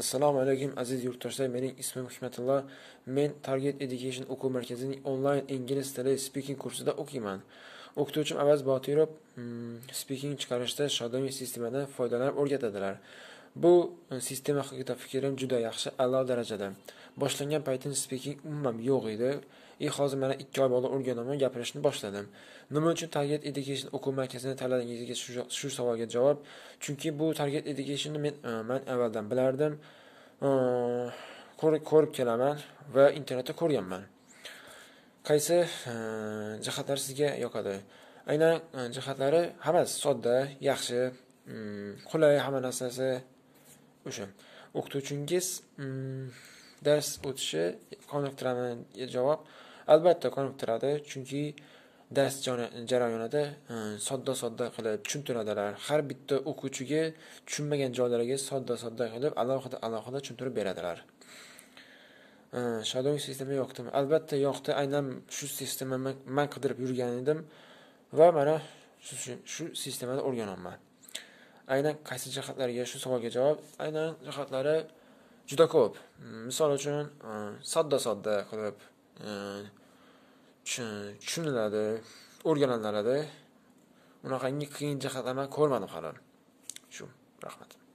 assalomu alaykum aziz yurtdoshlar mening ismim hikmatulla men target education o'quv markazining onlayn ingliz tili speaking kursida o'qiyman o'qituvchim avaz botirov mm, speaking chiqarishda shodiy sistemadan foydalanib o'rgatadilar bu e, sistema haqida fikrim juda yaxshi a'lo darajada boshlangan paytim speaking umuman yo'q edi и e, hozir mana ikki oy bo'ldi o'rganaman gapirishni boshladim nima uchun target education o'quv markazini tanladingizga shu savolga javob chunki bu target educationni men e, man avvaldan bilardim ko'rib kelaman va internetda ko'rganman qaysi jihatlar sizga yoqadi aynan jihatlari hammasi sodda yaxshi mm, qulay hamma narsasi o'sha o'qituvchingiz mm, dars o'tishi qoniqtiradimi e, javob albatta qoniqtiradi chunki dars jarayonida e, sodda sodda qilib tushuntiradilar har bitta o'quvchiga tushunmagan joylariga sodda sodda qilib alohida alohida tushuntirib beradilar e, shadong sistema yoqdimi albatta yoqdi aynan shu sistemani man qidirib yurgan edim va mana shu sistemani o'rganyapman aynan qaysi jihatlariga shu savolga javob aynan jihatlari juda ko'p mm, misol uchun e, sodda sodda qilib e, tushuniladi o'rganiladi unaqangi qiyin jihatlarni ko'rmadim hali shu rahmat